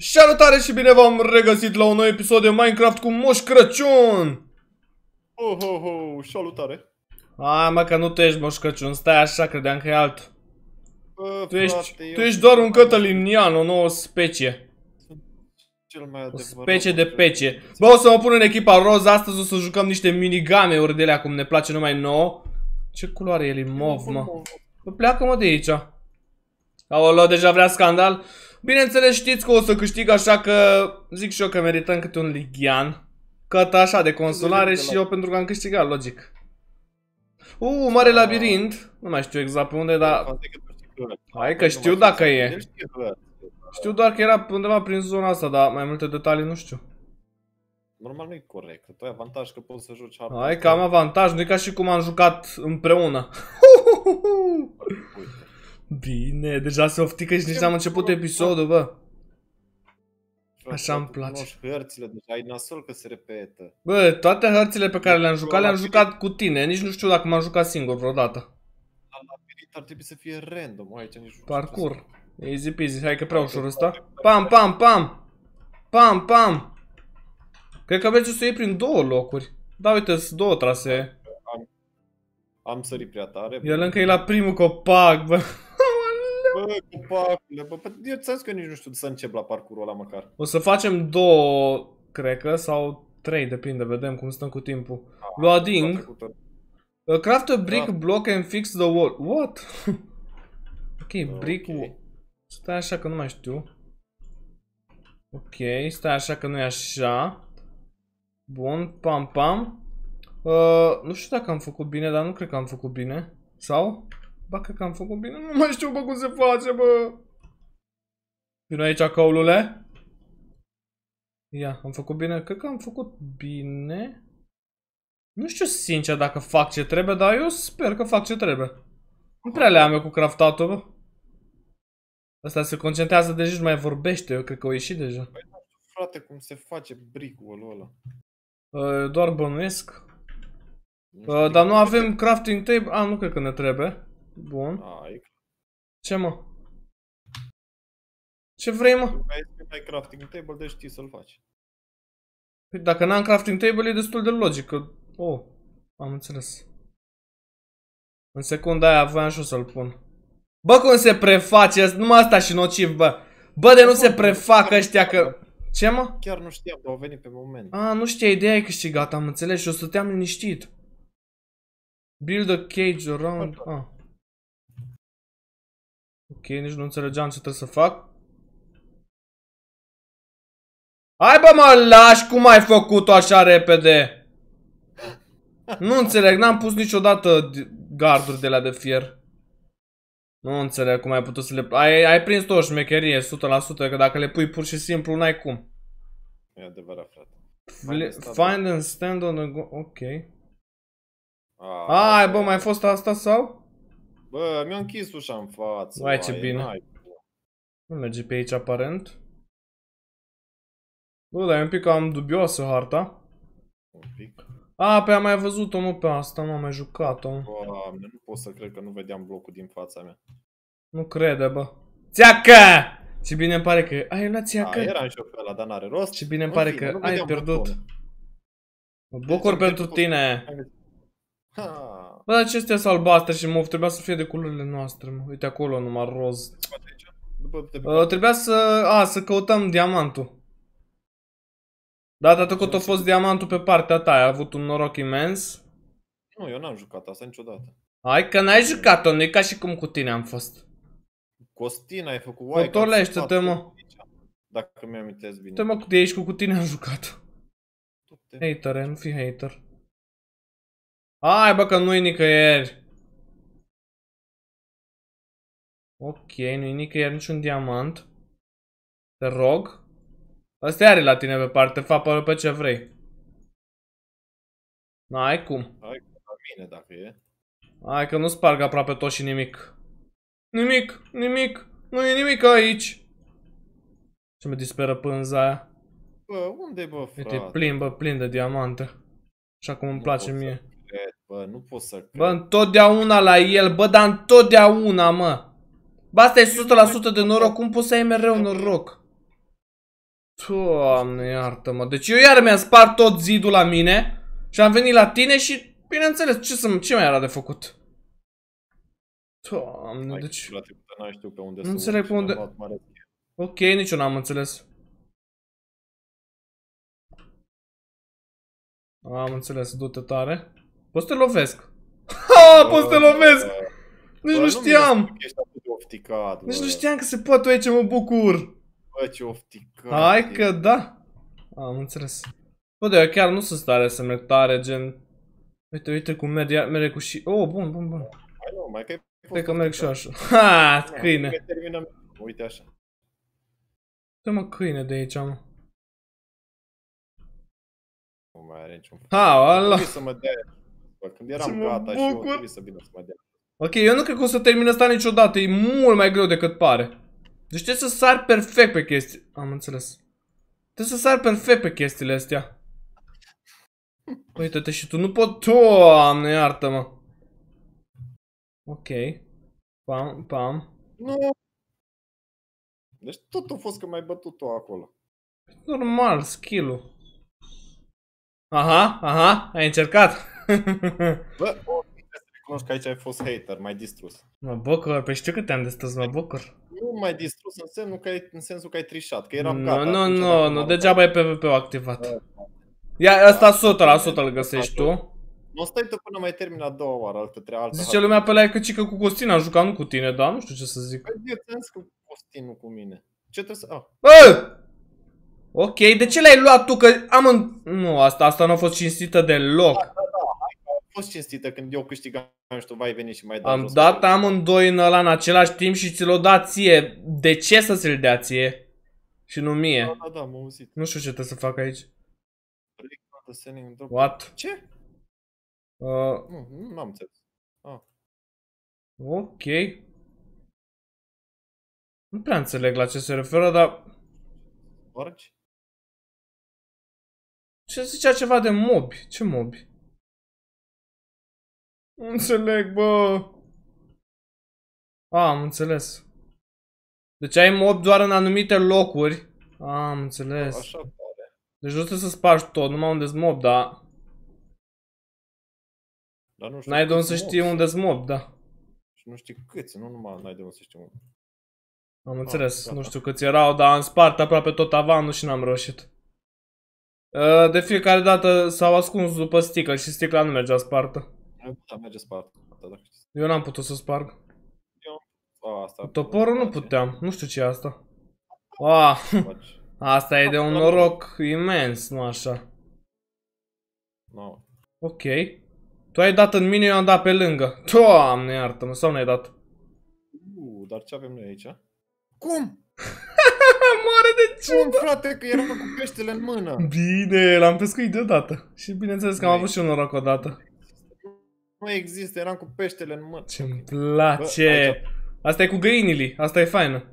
Salutare și bine v-am regăsit la un nou episod de Minecraft cu Moș Crăciun! Oh, oh, oh, salutare! Hai mă că nu tu ești Moș Crăciun, stai așa, credeam că e alt. Bă, tu, ești, tu ești doar un cătălinian, o nouă specie. Cel mai o specie de pece. Bă, o să mă pun în echipa roz, astăzi o să jucăm niște minigame-uri de alea, cum ne place numai nouă. Ce culoare e el? E mov, mă. Pleacă mă de aici. Aolo, deja vrea scandal. Bineînțeles știți că o să câștig, așa că zic și eu că merităm câte un ligian. cât așa de consolare și eu pentru că am câștigat, logic. Uuu, mare ah. labirint. Nu mai știu exact pe unde, dar... Hai că știu dacă e. Știu doar că era undeva prin zona asta, dar mai multe detalii nu știu. Normal nu e corect, tu ai avantaj că poți să joci Hai că am avantaj, nu e ca și cum am jucat împreună. Bine, deja se oftică și nici n-am început da. episodul, bă. Așa îmi place. hărțile, deja e nasol că se repetă. Bă, toate hărțile pe care le-am jucat, le-am jucat cu tine. Nici nu știu dacă m-am jucat singur vreodată. Dar la pirit ar trebui să fie random aici. Nici Parcur. Easy peasy. Hai că prea ușor ăsta. Pam, pam, pam! Pam, pam! Cred că merge să iei prin două locuri. Da, uite, sunt două trasee. Am, am sărit prea tare. El încă e la primul copac, bă. Bă, copacule, bă, bă, păi, eu ți că nici nu știu să încep la parcurul ăla măcar. O să facem două, cred că, sau trei, depinde, vedem cum stăm cu timpul. Ah, Loading. Uh, craft a brick da. block and fix the wall. What? ok, brick okay. Stai așa că nu mai știu. Ok, stai așa că nu e așa. Bun, pam, pam. Uh, nu știu dacă am făcut bine, dar nu cred că am făcut bine. Sau? Ba, că am făcut bine. Nu mai știu, bă, cum se face, bă. Vino aici, caulule. Ia, am făcut bine. Cred că am făcut bine. Nu știu sincer dacă fac ce trebuie, dar eu sper că fac ce trebuie. Nu prea le am eu cu craftatul, bă. Asta se concentrează, deci nu mai vorbește, eu cred că o ieși deja. Păi, frate, cum se face bricul ăla? Eu ă, doar bănuiesc. Nu uh, dar nu avem crafting table. A, nu cred că ne trebuie. Bun. Ai. Ce mă? Ce vrei mă? Păi ai crafting table, deci știi să-l faci. Păi dacă n-am crafting table e destul de logic, Oh, am înțeles. În secunda aia voiam și să-l pun. Bă, cum se preface, numai asta și nociv, bă. Bă, de nu se prefac ăștia că... Ce mă? Chiar nu știam, dar au venit pe moment. A, nu știa, ideea e că gata, am înțeles și o să te am liniștit. Build a cage around... Ah. Ok, nici nu înțelegeam ce trebuie să fac. Hai bă mă lași, cum ai făcut-o așa repede? Nu înțeleg, n-am pus niciodată garduri de la de fier. Nu înțeleg cum ai putut să le... Ai, ai prins o șmecherie, 100%, că dacă le pui pur și simplu, n-ai cum. E adevărat, frate. Find, Find and stand on the... Go ok. Ah, Ai, bă, mai fost asta sau? Bă, mi-a închis ușa în față. Vai, ce bine. Nu merge pe aici aparent. Bă, dar e un pic am dubioasă harta. Un pic. A, pe am mai văzut-o, nu pe asta, nu am mai jucat-o. nu pot să cred că nu vedeam blocul din fața mea. Nu crede, bă. Țiacă! Ce bine îmi pare că ai luat țiacă. Era eram și eu pe ăla, dar n-are rost. Ce bine îmi pare fine, că ai pierdut. Bucur deci pentru tine. Ha. Bă, acestea sunt albastre și mov, trebuia să fie de culorile noastre, mă. Uite acolo numai roz. După, după, uh, trebuia să... A, să căutăm diamantul. Da, dar tot a fost diamantul pe partea ta, ai avut un noroc imens. Nu, eu n-am jucat asta niciodată. Hai că n-ai jucat-o, nu ca și cum cu tine am fost. Costin ai făcut oai. cotolește te mă. Dacă mi am bine. Te mă, de aici cu, cu tine am jucat. Hater, nu fi hater. Hai bă că nu-i nicăieri. Ok, nu-i nicăieri niciun diamant. Te rog. Asta are la tine pe parte, fa pe, pe ce vrei. N-ai cum. Hai la mine dacă e. Hai că nu sparg aproape tot și nimic. Nimic, nimic, nu e nimic aici. Ce mă disperă pânza aia. Bă, unde bă, frate? Uite, plin, bă, plin de diamante. Așa cum îmi nu place mie. Să... Bă, nu pot să cred. Bă, întotdeauna la el, bă, dar întotdeauna, mă. Bă, asta e 100% de noroc, cum poți să ai mereu noroc? Doamne, iartă-mă. Deci eu iar mi-am spart tot zidul la mine și am venit la tine și, bineînțeles, ce, să, ce mai era de făcut? Doamne, Hai, deci... La trecută n știu pe unde nu înțeleg pe unde... Ok, nici eu n-am înțeles. Am înțeles, du-te tare. Poți să te lovesc. Ha, poți să te lovesc! Nici nu știam! Nu Nici nu știam că se poate aici, mă bucur! Bă, ce ofticat! Hai că da! Am înțeles. Bă, de chiar nu sunt stare să merg tare, gen... Uite, uite cum merge, merge cu și... Oh, bun, bun, bun. Hai nu, mai că Cred că merg și eu așa. Ha, câine! Uite așa. Uite mă câine de aici, mă. Nu mai are niciun... Ha, ala! Să mă dea când eram mă gata și eu trebuie să vină să mă dea. Ok, eu nu cred că o să termin asta niciodată, e mult mai greu decât pare. Deci trebuie să sar perfect pe chestii. Am înțeles. Trebuie să sar perfect pe chestiile astea. Uite-te și tu, nu pot... Doamne, iartă-mă. Ok. Pam, pam. Nu. Deci tot a fost că mai bătut tu acolo. Normal, skill-ul. Aha, aha, ai încercat. Bă, recunosc că aici ai fost hater, mai distrus. Mă bucur, pe păi știu că te-am distrus, mă bucur. Nu mai distrus în sensul că ai, în sensul că ai trișat, că eram no, gata. Nu, nu, nu, degeaba e PvP-ul activat. Ia, ăsta 100% la 100% îl găsești tu. Nu stai tu până mai termin a doua oară, altă treabă. Altă Zice lumea pe la că cică cu Costin am jucat, nu cu tine, da? nu știu ce să zic. Păi eu cu Costin, nu cu mine. Ce trebuie să... Ah. Bă! Ok, de ce l-ai luat tu? Că am în... Nu, asta, asta nu a fost cinstită deloc. Da, da, fost cinstită când eu câștigam nu știu, vai veni și mai dat Am dat amândoi în ăla în același timp și ți l-o dat ție. De ce să ți-l dea ție? Și nu mie. Da, da, da, m-am auzit. Nu știu ce trebuie să fac aici. What? Ce? Uh, nu, nu am înțeles. Ah. Ok. Nu prea înțeleg la ce se referă, dar... Orci? Ce zicea ceva de mobi? Ce mobi? Înțeleg, bă. A, am înțeles. Deci ai mob doar în anumite locuri. A, am înțeles. Așa pare. Deci nu trebuie să spargi tot, numai unde-s mob, da. Dar nu știu N-ai de unde să știi unde-s mob, da. Și nu știi câți, nu numai n-ai de unde să știi unde. Am înțeles, ah, nu știu câți erau, dar am spart aproape tot avanul și n-am reușit. Ă, de fiecare dată s-au ascuns după sticlă și sticla nu mergea spartă putea merge spart. Eu n-am putut să sparg. asta. Cu toporul nu puteam, nu știu ce e asta. Ah, asta e de un noroc imens, nu așa. No. Ok. Tu ai dat în mine, eu am dat pe lângă. Doamne, iartă-mă, sau n-ai dat? Uh, dar ce avem noi aici? Cum? Moare de ciudă! Cum, frate, că eram cu peștele în mână! Bine, l-am pescuit deodată. Și bineînțeles că am avut și un noroc odată. Nu există, eram cu peștele în mână. Ce-mi place! Bă, asta e cu găinile, asta e faină.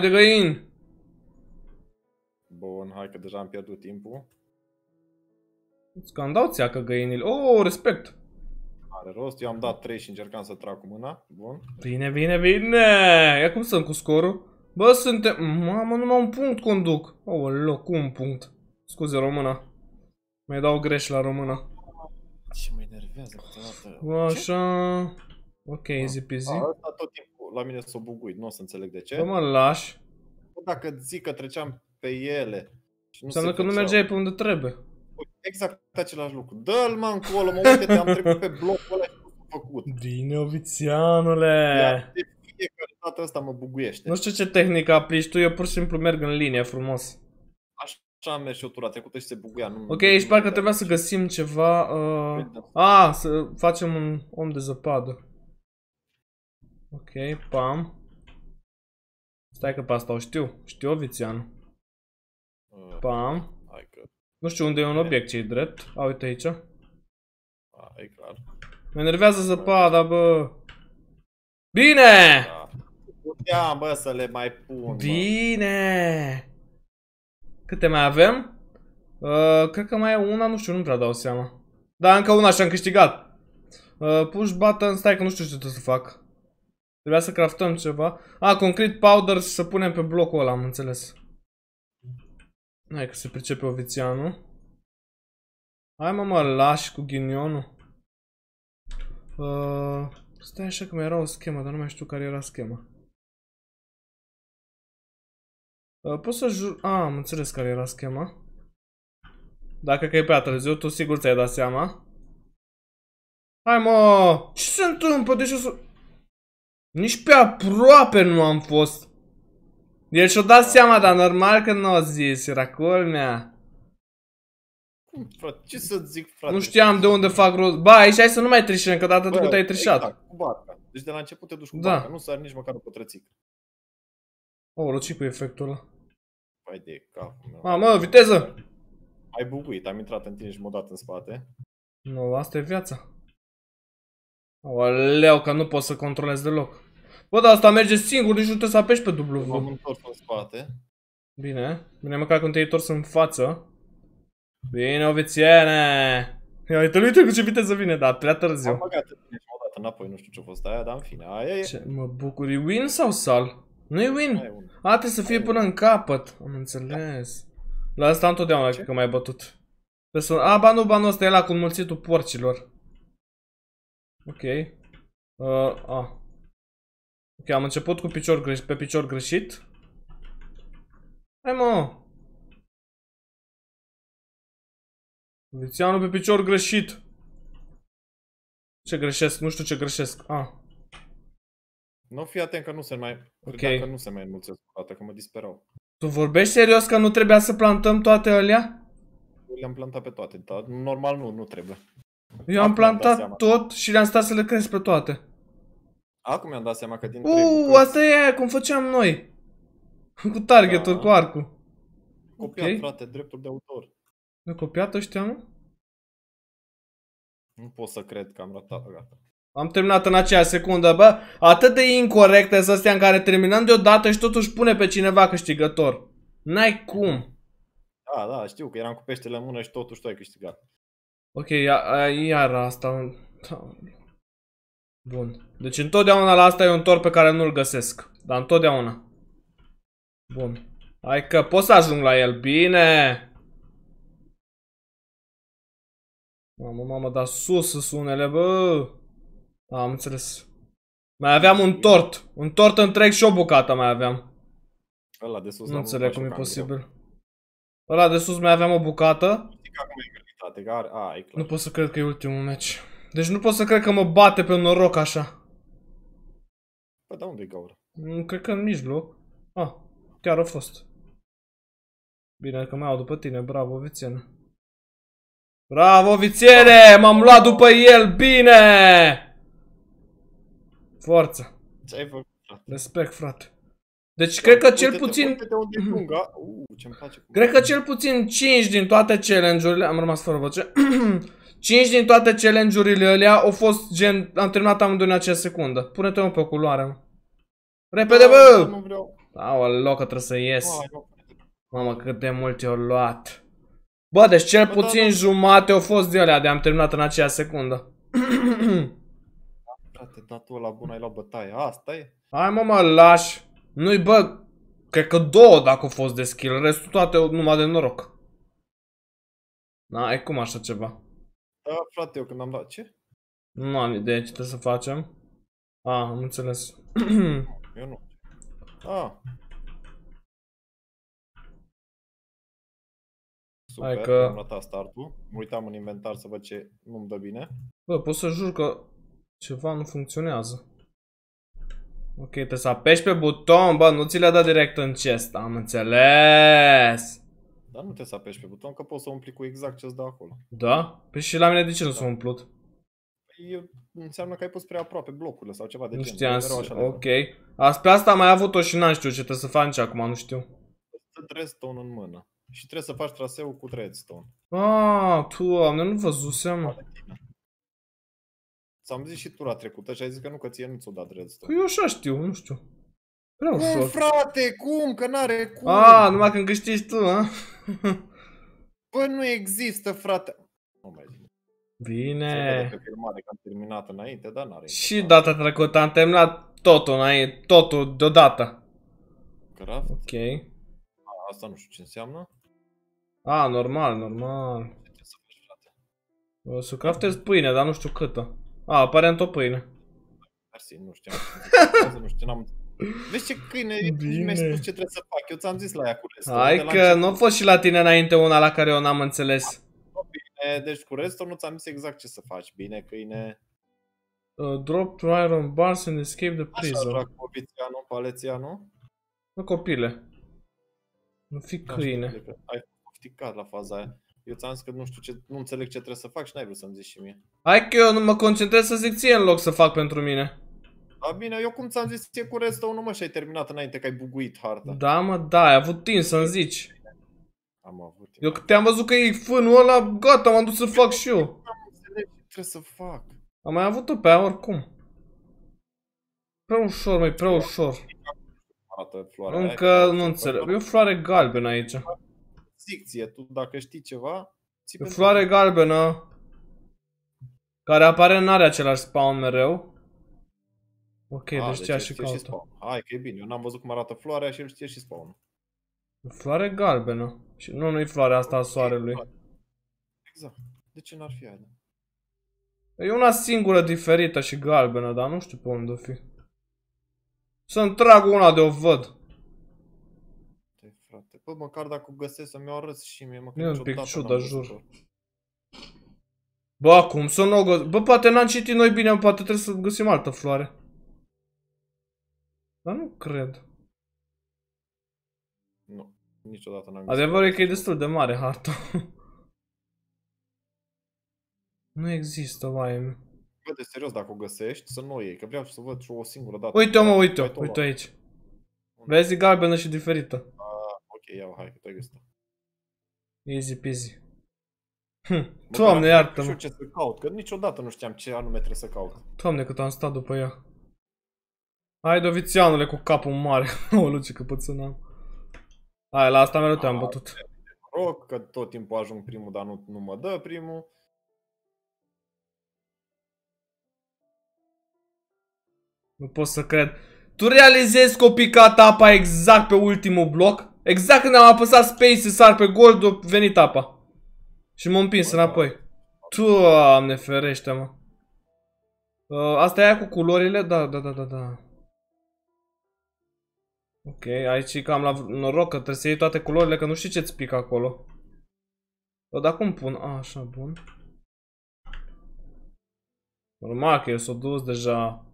de găini! Bun, hai că deja am pierdut timpul. Îți cam a țeacă găinile. Oh, respect! Are rost, eu am dat 3 și încercam să trag cu mâna. Bun. Bine, bine, bine! Ia cum sunt cu scorul? Bă, suntem... Mamă, numai un punct conduc. Oh, loc, un punct. Scuze româna. mi dau greș la română. Ce mă enervează câteodată. Așa... Ce? Ok, easy peasy. Asta tot timpul la mine s-o bugui, nu o să înțeleg de ce. Bă, mă lași. Dacă zic că treceam pe ele nu Înseamnă că nu mergeai pe unde trebuie. Exact același lucru. Dă-l mă încolo, mă uite, am trecut pe blocul ăla și nu am făcut. Bine, ovițianule! De fiecare dată asta mă buguiește. Nu știu ce tehnică aplici tu, eu pur și simplu merg în linie frumos. Așa am mers și eu tura trecută și se buguia. Nu, ok, aici parcă trebuia să găsim ceva... Uh... A, ah, să facem un om de zăpadă. Ok, pam. Stai că pe asta o știu. Știu Ovițian. Uh, pam. că... Nu știu unde e un obiect ce drept. A, uite aici. A, e clar. Mă enervează zăpada, bă. Bine! Da. Puteam, bă, să le mai pun, Bine! Bă. Câte mai avem? Uh, cred că mai e una, nu știu, nu prea dau seama. Da, încă una și am câștigat. Uh, push button, stai că nu știu ce trebuie să fac. Trebuia să craftăm ceva. A, ah, concrete powder și să punem pe blocul ăla, am înțeles. Hai că se pricepe ovițianul. Hai mă, mă lași cu ghinionul. Uh, stai așa că mai era o schemă, dar nu mai știu care era schema. Uh, poți să jur... A, ah, am înțeles care era schema. Dacă că e prea târziu, tu sigur ți-ai dat seama. Hai mă! Ce se întâmplă? De deci ce să... Nici pe aproape nu am fost. El deci și-o dat seama, dar normal că nu o zis, era culmea. Frate, ce să zic, frate? Nu știam de unde fac rost. Ba, aici hai să nu mai trișe încă data trecută ai trișat. Exact, cu barca. Deci de la început te duci cu da. barca, nu sar nici măcar o pătrățică. O, oh, cu efectul ăla. Hai de capul meu. Mamă, viteză! Ai bubuit, am intrat în tine și m o dat în spate. Nu, asta e viața. Oleu, că nu pot să controlez deloc. Bă, dar asta merge singur, nici nu trebuie să apeși pe W. M-am întors în spate. Bine, bine măcar când te-ai întors în față. Bine, ovițiene! Ia uite, uite cu ce viteză vine, dar prea târziu. Am băgat înapoi, nu știu ce a fost aia, dar în fine, aia e. Ce, mă bucuri, win sau sal? nu e win. A, trebuie să fie până în capăt. Am înțeles. La asta întotdeauna cred că mai ai bătut. A, ba nu, ba nu, ăsta e la cu înmulțitul porcilor. Ok. Uh, a. Ok, am început cu picior greșit, pe picior greșit. Hai mă! Vițianul pe picior greșit. Ce greșesc? Nu știu ce greșesc. A. Nu fii atent că nu se mai... Okay. că nu se mai înmulțesc o dată, că mă disperau. Tu vorbești serios că nu trebuia să plantăm toate alea? Le-am plantat pe toate, dar normal nu, nu trebuie. Eu am, am plantat, plantat tot și le-am stat să le cresc pe toate. Acum mi-am dat seama că din Uuu, asta e aia, cum făceam noi. Cu targetul, da. cu arcul. Copiat, okay. frate, drepturi de autor. Le copiat ăștia, nu? Nu pot să cred că am ratat, gata. Am terminat în aceea secundă, bă. Atât de incorrecte să astea în care terminăm deodată și totuși pune pe cineva câștigător. N-ai cum. Da, da, știu că eram cu peștele în mână și totuși tu ai câștigat. Ok, iar asta... Da. Bun. Deci întotdeauna la asta e un tor pe care nu-l găsesc. Dar întotdeauna. Bun. Hai că pot să ajung la el. Bine! Mamă, mamă, dar sus sunele bă! Am înțeles. Mai aveam un tort. Un tort întreg și o bucată mai aveam. Ăla de sus nu înțeleg cum e posibil. Ăla de sus mai aveam o bucată. Nu pot să cred că e ultimul meci. Deci nu pot să cred că mă bate pe noroc așa. Păi da unde e gaură? Mm, cred că în mijloc. Ah, chiar a fost. Bine că mai au după tine, bravo Vițiene. Bravo Vițiene, m-am luat după el, bine! Forța. Ce-ai făcut? Respect, frate. Deci cred că cel puțin... Cred că cel puțin 5 din toate challenge-urile... Am rămas fără voce. 5 din toate challenge-urile alea au fost gen... Am terminat amândoi în acea secundă. Pune-te un pe culoare, Repede, da, bă! Nu vreau. Aoleo, trebuie să ies. Mamă, cât de mult i-au luat. Bă, deci cel da, puțin da. jumate au fost de alea de am terminat în acea secundă. frate, datul ăla bun ai luat bătaie. Asta e? Hai mă, mă, lași. Nu-i bă, cred că două dacă au fost de skill, restul toate numai de noroc. Na da, e cum așa ceva. Da, frate, eu când am dat, ce? Nu am idee ce trebuie să facem. A, am înțeles. eu nu. A. Super, Hai că... am notat startul. Mă uitam în inventar să văd ce nu-mi dă bine. Bă, pot să jur că ceva nu funcționează. Ok, trebuie să apeși pe buton, bă, nu ți le-a dat direct în chest, am înțeles! Dar nu te să apeși pe buton, că poți să umpli cu exact ce-ți dă acolo. Da? Păi și la mine de ce nu da. s-a umplut? Păi înseamnă că ai pus prea aproape blocurile sau ceva de genul. Nu știam, ok. Pe asta am mai avut-o și n-am știut ce trebuie să faci acum, nu știu. Redstone în mână. Și trebuie să faci traseul cu redstone. Ah, tu, am nu văzusem. Ți-am zis și tu la trecută și ai zis că nu, că ție nu ți-o dat redstone. Că păi eu așa știu, nu știu. Prea cum, ușor. frate, cum? Că n-are cum. A, numai când câștigi tu, a? Bă, nu există, frate. Nu mai zic. Bine. filmare că am terminat înainte, dar n-are. Și data trecută am terminat totul înainte, totul deodată. Craft? Ok. A, asta nu știu ce înseamnă. A, normal, normal. O să craftez pâine, dar nu știu câtă. A, aparent o pâine. Mersi, nu știu. nu știu, n-am Vezi ce câine, Bine. mi-ai spus ce trebuie să fac. Eu ți-am zis la ea cu restul. Hai că nu a fost și la tine înainte una la care eu n-am înțeles. Bine, deci cu restul nu ți-am zis exact ce să faci. Bine, câine. Uh, drop to iron bars and escape the prison. Așa Covițianu, Palețianu? Nu, copile. Nu fi câine. Ai pofticat la faza aia. Eu ți-am zis că nu știu ce, nu înțeleg ce trebuie să fac și n-ai vrut să-mi zici și mie. Hai că eu nu mă concentrez să zic ție în loc să fac pentru mine. Da, bine, eu cum ți-am zis, ție cu nu mă și ai terminat înainte că ai buguit harta. Da, mă, da, ai avut timp să-mi zici. Am avut timp. Eu te-am văzut că e fânul ăla, gata, m-am dus să fac și eu. Am ce trebuie să fac. Am mai avut-o pe aia oricum. Prea ușor, mai prea ușor. Încă nu înțeleg. E o floare galbenă aici secție, Tu dacă știi ceva... Floare pentru... galbenă. Care apare în are același spawn mereu. Ok, A, deci, deci și caută. Hai că e bine, eu n-am văzut cum arată floarea și el știe și spawn Floare galbenă. Și nu, nu i floarea asta a soarelui. Exact. De ce n-ar fi aia? E una singură diferită și galbenă, dar nu știu pe unde o fi. Să-mi trag una de o văd. Bă, măcar dacă o găsesc să-mi o arăți și mie, măcar E un pic ciudat, jur. Bă, acum să nu o găs... Bă, poate n-am citit noi bine, poate trebuie să găsim altă floare. Dar nu cred. Nu, niciodată n-am găsit. Adevărul e că e destul de mare harta. nu există, mai. Bă, de serios, dacă o găsești, să nu o iei, că vreau să văd o singură dată. Uite-o, mă, uite-o, uite-o aici. Vezi, e galbenă și diferită iau, hai că te-ai găsit. Easy peasy. Hm, Doamne, iartă -mă. ce să caut, că niciodată nu știam ce anume trebuie să caut. Doamne, cât am stat după ea. Hai, Dovițianule, cu capul mare. o, luce că am. Hai, la asta mereu te-am bătut. Rog, că tot timpul ajung primul, dar nu, nu mă dă primul. Nu pot să cred. Tu realizezi că o picat apa exact pe ultimul bloc? Exact când am apăsat space să sar pe gold, a venit apa. Și m am împins înapoi. Doamne ferește, mă. Uh, asta e cu culorile? Da, da, da, da, da. Ok, aici e cam la noroc că trebuie să iei toate culorile, că nu știi ce-ți pică acolo. Bă, dar cum pun? A, așa, bun. Normal că eu s-o dus deja.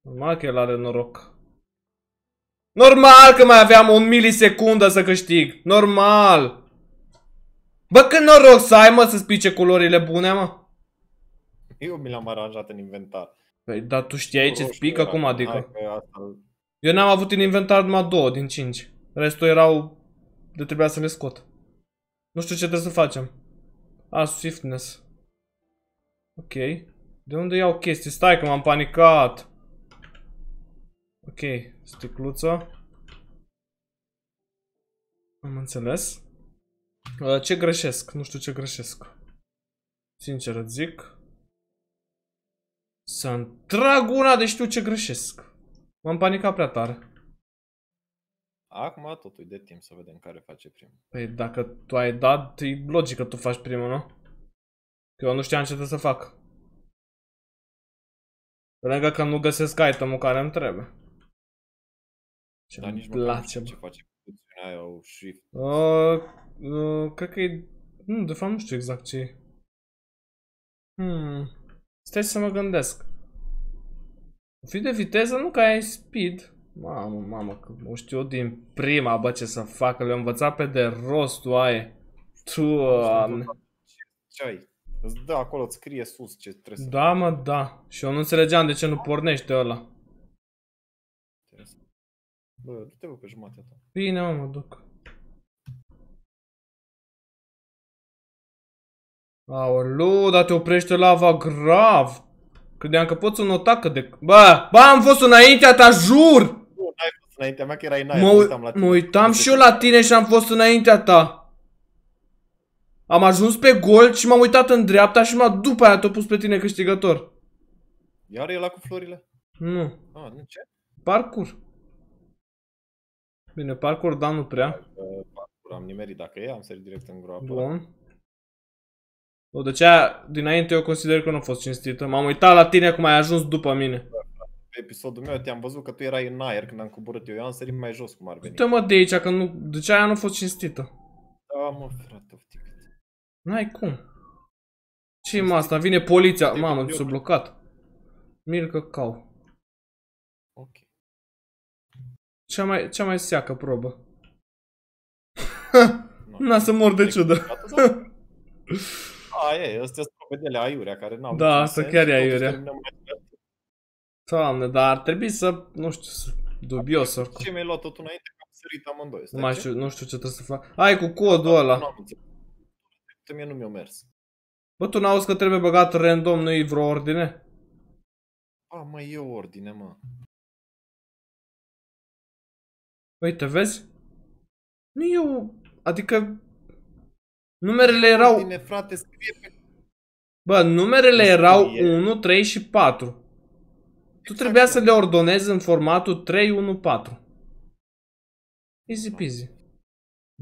Normal că el are noroc. Normal că mai aveam o milisecundă să câștig. Normal. Bă, când noroc să ai, mă, să spice culorile bune, mă. Eu mi l-am aranjat în inventar. Păi, dar tu știai ce spică Cum adică? Hai, Eu n-am avut în inventar numai două din cinci. Restul erau... de trebuia să le scot. Nu știu ce trebuie să facem. A, ah, swiftness. Ok. De unde iau chestii? Stai că m-am panicat. Ok, sticluță. Am înțeles. Uh, ce greșesc? Nu știu ce greșesc. Sincer îți zic. să întrag una de știu ce greșesc. M-am panicat prea tare. Acum totul de timp să vedem care face primul. Păi dacă tu ai dat, e logic că tu faci primul, nu? Că eu nu știam ce trebuie să fac. Pe lângă că nu găsesc itemul care îmi trebuie. Ce Dar nici place. măcar ce face funcțiunea aia, o shift. Uh, uh, cred că e... Nu, de fapt nu știu exact ce e. Hmm. Stai să mă gândesc. Fi de viteză, nu că ai speed. Mamă, mamă, că o știu din prima, bă, ce să facă. Le-am învățat pe de rost, aia. Tu, Ce ai? Îți dă acolo, îți scrie sus ce trebuie să Da, mă, da. Și eu nu înțelegeam de ce nu pornește ăla. Bă, du-te bă pe jumătate ta. Bine, mă, mă duc. Aoleu, dar te oprește lava grav. Credeam că poți un tacă de... Bă, bă, am fost înaintea ta, jur! Nu, n-ai fost înaintea mea, că erai în aer, mă, uitam la tine. Mă uitam și eu la tine și am fost înaintea ta. Am ajuns pe gol și m-am uitat în dreapta și m a după aia te pus pe tine câștigător. Iar e la cu florile? Nu. Ah, nu ce? Parcur. Bine, parcur, da, nu prea. Parcur am nimerit, dacă e, am sărit direct în groapă. Bun. Nu, deci aia, dinainte eu consider că nu a fost cinstită. M-am uitat la tine cum ai ajuns după mine. Pe episodul meu te-am văzut că tu erai în aer când am coborât eu. Eu am sărit mai jos cum ar veni. Uite mă de aici, că nu... Deci aia nu a fost cinstită. Da, mă, frate, oftică. N-ai cum. ce mă asta? Vine poliția. Mamă, s-a blocat. Mircă cau. Cea mai, cea mai seacă probă. n-a să mor de ciudă. A, e, astea sunt probedele aiurea care n-au Da, asta chiar e aiurea. Doamne, dar ar trebui să, nu știu, să dubios oricum. Adică ce mi-ai luat tot înainte că am sărit amândoi. Nu, mai știu, nu știu ce trebuie să fac. Ai cu codul da, ăla. Nu mie nu mi-a mers. Bă, tu n-auzi că trebuie băgat random, nu-i vreo ordine? A, mă, e o ordine, mă. Uite, vezi? Nu eu, adică numerele erau... Bine, frate, scrie pe... Bă, numerele scrie. erau 1, 3 și 4. Exact. Tu trebuia să le ordonezi în formatul 3, 1, 4. Easy da. peasy.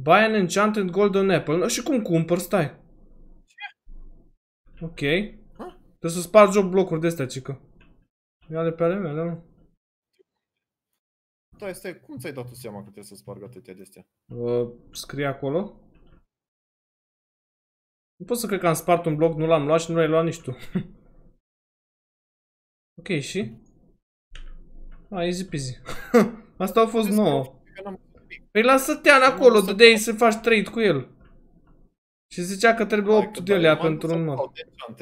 Buy an enchanted golden apple. și cum cumpăr, stai. Ok. Trebuie să spargi 8 blocuri de astea, cică. Ia de pe ale mele, nu? Stai, da, este, cum ți-ai dat tu seama că trebuie să spargă atâtea de astea? Uh, scrie acolo? Nu pot să cred că am spart un bloc, nu l-am luat și nu l-ai luat nici tu. ok, și? A, easy peasy. Asta a fost nouă. Păi lasă-te acolo, ei să faci trade cu el. Și zicea că trebuie 8 de alea pentru un mod. Am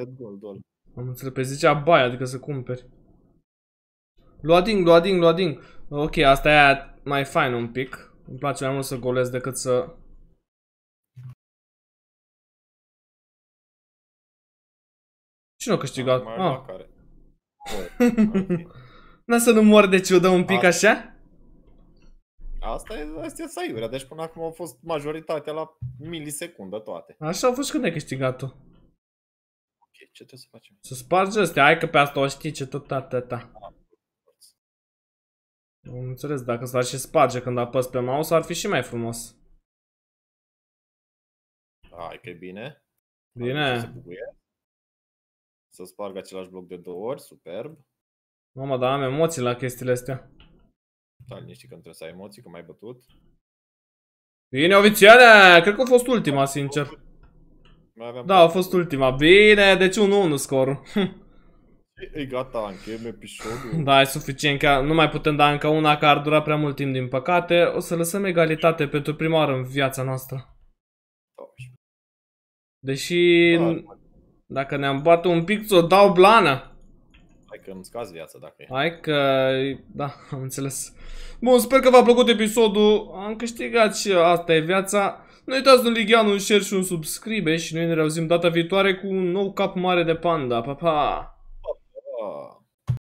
înțeles, pe păi zicea bai, adică să cumperi. Loading, loading, loading. Ok, asta e mai fain un pic. Îmi place mai mult să golez decât să... Cine a câștigat? Mai ah. care. N-a să nu mor de ciudă un pic asta... așa? Asta e, asta e saiurea, deci până acum au fost majoritatea la milisecundă toate. Așa au fost când ai câștigat-o. Ok, ce trebuie să facem? Să spargi astea, hai că pe asta o știi ce tot ta, ta, ah. ta. Nu înțeles, dacă s-ar și sparge când apăs pe mouse, ar fi și mai frumos. Hai că e bine. Bine. Să, sparg același bloc de două ori, superb. Mamă, dar am emoții la chestiile astea. Da, liniștit că trebuie să ai emoții, că m-ai bătut. Bine, ovițiane! Cred că a fost ultima, sincer. Da, a fost ultima. Bine, deci 1-1 scorul. E, gata, încheiem episodul. Da, e suficient, că nu mai putem da încă una, că ar dura prea mult timp, din păcate. O să lăsăm egalitate pentru prima oară în viața noastră. Deși, da, dacă ne-am bat un pic, o dau blană. Hai că îmi scazi viața dacă e. Hai că... Da, am înțeles. Bun, sper că v-a plăcut episodul. Am câștigat și asta e viața. Nu uitați un ligian, un share și un subscribe și noi ne reauzim data viitoare cu un nou cap mare de panda. Pa, pa! Oh.